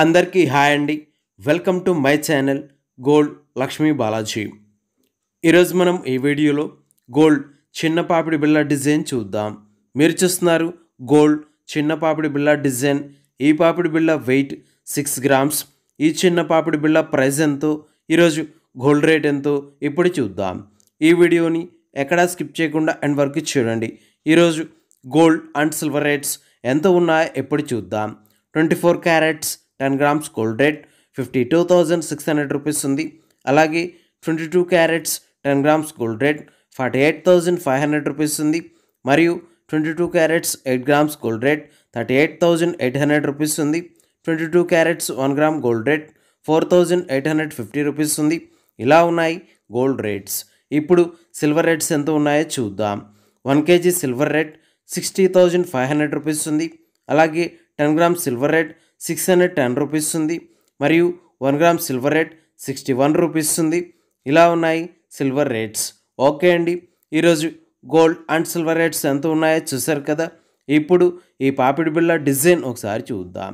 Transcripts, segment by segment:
అందరికీ హాయ్ అండి welcome to my channel gold Lakshmi Balaji ఈరోజు మనం ఈ వీడియోలో గోల్డ్ చిన్నపాపిడి బిళ్ళ డిజైన్ చూద్దాం మీరు చూస్తున్నారు గోల్డ్ చిన్నపాపిడి బిళ్ళ డిజైన్ ఈ పాపిడి బిళ్ళ వెయిట్ సిక్స్ గ్రామ్స్ ఈ చిన్న పాపిడి బిళ్ళ ప్రైస్ ఎంతో ఈరోజు గోల్డ్ రేట్ ఎంతో ఇప్పుడు చూద్దాం ఈ వీడియోని ఎక్కడా స్కిప్ చేయకుండా అండ్ వరకు చూడండి ఈరోజు గోల్డ్ అండ్ సిల్వర్ రేట్స్ ఎంత ఉన్నాయో ఎప్పుడు చూద్దాం twenty four carats ten grams gold rate fifty two thousand six hundred rupees ఉంది అలాగే twenty two carats ten grams gold rate forty eight thousand five hundred rupees ఉంది మరియు twenty two carats eight grams gold rate thirty eight thousand eight hundred rupees ఉంది twenty two carats one gram gold rate four thousand eight hundred fifty rupees ఉంది ఇలా ఉన్నాయి gold rates ఇప్పుడు silver rates ఎంత ఉన్నాయో చూద్దాం one KG silver rate sixty thousand five hundred rupees ఉంది అలాగే ten grams silver rate six hundred ten rupees ఉంది మరియు one gram silver rate sixty one rupees ఉంది ఇలా ఉన్నాయి సిల్వర్ రేట్స్ ఓకే అండి ఈరోజు గోల్డ్ అండ్ సిల్వర్ రేట్స్ ఎంత ఉన్నాయో చూసారు కదా ఇప్పుడు ఈ పాపిడి బిళ్ళ డిజైన్ ఒకసారి చూద్దాం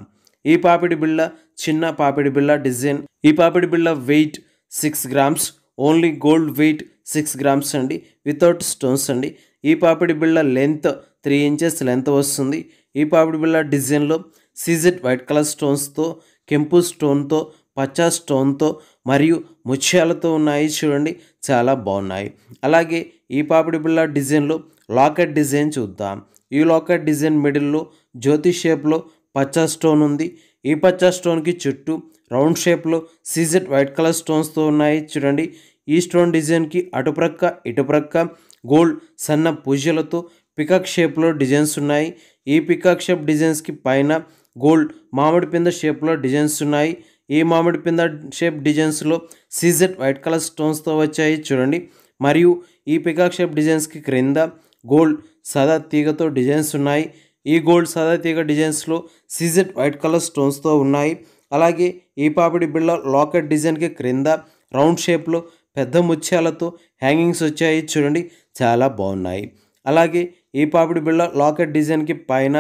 ఈ పాపిడి బిళ్ళ చిన్న పాపిడి బిళ్ళ డిజైన్ ఈ పాపిడి బిళ్ళ weight six grams only gold weight six grams అండి వితౌట్ స్టోన్స్ అండి ఈ పాపిడి బిళ్ళ లెంత్ త్రీ ఇంచెస్ లెంత్ వస్తుంది ఈ పాపిడి బిళ్ళ డిజైన్లో సీజెడ్ వైట్ కలర్ స్టోన్స్తో కెంపు స్టోన్తో పచ్చ స్టోన్తో మరియు ముత్యాలతో ఉన్నాయి చూడండి చాలా బాగున్నాయి అలాగే ఈ పాపిడి బిళ్ళ డిజైన్లో లాకెట్ డిజైన్ చూద్దాం ఈ లాకెట్ డిజైన్ మిడిల్లో జ్యోతి షేప్లో పచ్చ స్టోన్ ఉంది ఈ పచ్చ స్టోన్కి చుట్టూ రౌండ్ షేప్లో సీజెడ్ వైట్ కలర్ స్టోన్స్తో ఉన్నాయి చూడండి ఈ స్టోన్ డిజైన్కి అటుప్రక్క ఇటుప్రక్క గోల్డ్ సన్న పూజలతో పికక్ షేప్లో డిజైన్స్ ఉన్నాయి ఈ పికక్ షేప్ డిజైన్స్కి పైన గోల్డ్ మామిడి పింద షేప్లో డిజైన్స్ ఉన్నాయి ఈ మామిడి పింద షేప్ డిజైన్స్లో సీజెట్ వైట్ కలర్ స్టోన్స్తో వచ్చాయి చూడండి మరియు ఈ పికాక్ షేప్ డిజైన్స్కి క్రింద గోల్డ్ సదా తీగతో డిజైన్స్ ఉన్నాయి ఈ గోల్డ్ సదా తీగ డిజైన్స్లో సీజెట్ వైట్ కలర్ స్టోన్స్తో ఉన్నాయి అలాగే ఈ పాపిడి బిళ్ళ లాకెట్ డిజైన్కి క్రింద రౌండ్ షేప్లో పెద్ద ముత్యాలతో హ్యాంగింగ్స్ వచ్చాయి చూడండి చాలా బాగున్నాయి అలాగే ఈ పాపిడి బిళ్ళ లాకెట్ డిజైన్కి పైన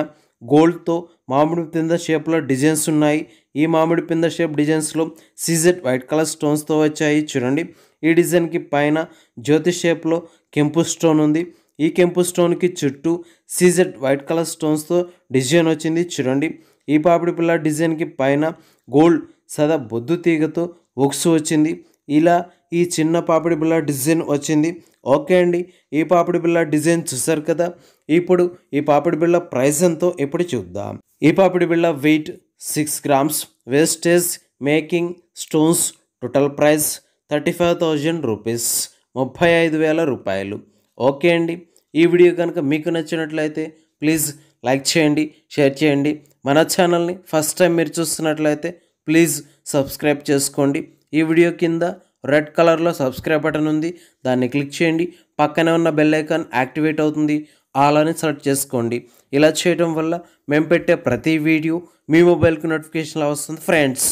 గోల్డ్తో మామిడి పింద షేప్లో డిజైన్స్ ఉన్నాయి ఈ మామిడి పింద షేప్ డిజైన్స్లో సీజెడ్ వైట్ కలర్ స్టోన్స్తో వచ్చాయి చూడండి ఈ డిజైన్కి పైన జ్యోతి షేప్లో కెంపు స్టోన్ ఉంది ఈ కెంపు స్టోన్కి చుట్టూ సీజెడ్ వైట్ కలర్ స్టోన్స్తో డిజైన్ వచ్చింది చూడండి ఈ పాపిడి పిల్ల డిజైన్కి పైన గోల్డ్ సదా బొద్దు తీగతో ఒక్స్ వచ్చింది ఇలా ఈ చిన్న పాపిడి బిళ్ళ డిజైన్ వచ్చింది ఓకే అండి ఈ పాపిడి బిళ్ళ డిజైన్ చూసారు కదా ఇప్పుడు ఈ పాపిడి బిళ్ళ ప్రైస్ ఎంతో ఇప్పుడు చూద్దాం ఈ పాపిడి బిళ్ళ weight six grams wastage making stones total price thirty five thousand rupees ముప్పై ఐదు వేల రూపాయలు ఓకే అండి ఈ వీడియో కనుక మీకు నచ్చినట్లయితే ప్లీజ్ లైక్ చేయండి షేర్ చేయండి మన ఛానల్ని ఫస్ట్ టైం మీరు చూస్తున్నట్లయితే ప్లీజ్ సబ్స్క్రైబ్ చేసుకోండి ఈ వీడియో కింద రెడ్ కలర్లో సబ్స్క్రైబ్ బటన్ ఉంది దాన్ని క్లిక్ చేయండి పక్కనే ఉన్న బెల్ ఐకాన్ యాక్టివేట్ అవుతుంది అలానే సెలెక్ట్ చేసుకోండి ఇలా చేయడం వల్ల మేము పెట్టే ప్రతి వీడియో మీ మొబైల్కి నోటిఫికేషన్లో వస్తుంది ఫ్రెండ్స్